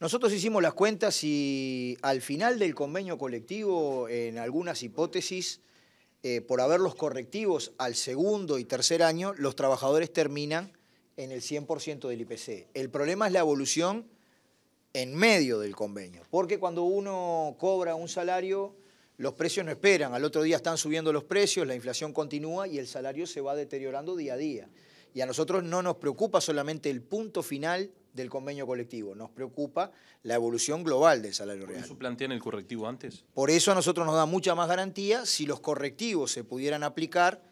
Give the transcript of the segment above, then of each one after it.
Nosotros hicimos las cuentas y al final del convenio colectivo, en algunas hipótesis, eh, por haber los correctivos al segundo y tercer año, los trabajadores terminan en el 100% del IPC. El problema es la evolución en medio del convenio, porque cuando uno cobra un salario, los precios no esperan, al otro día están subiendo los precios, la inflación continúa y el salario se va deteriorando día a día. Y a nosotros no nos preocupa solamente el punto final del convenio colectivo, nos preocupa la evolución global del salario real. eso plantean el correctivo antes? Por eso a nosotros nos da mucha más garantía si los correctivos se pudieran aplicar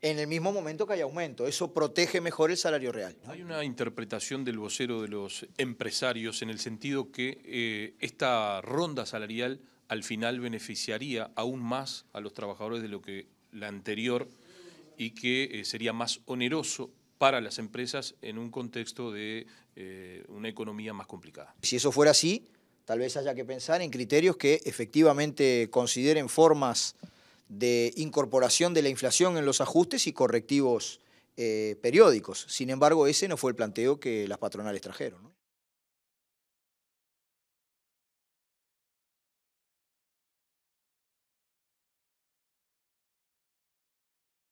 en el mismo momento que hay aumento. Eso protege mejor el salario real. Hay una interpretación del vocero de los empresarios en el sentido que eh, esta ronda salarial al final beneficiaría aún más a los trabajadores de lo que la anterior y que eh, sería más oneroso para las empresas en un contexto de eh, una economía más complicada. Si eso fuera así, tal vez haya que pensar en criterios que efectivamente consideren formas de incorporación de la inflación en los ajustes y correctivos eh, periódicos. Sin embargo, ese no fue el planteo que las patronales trajeron.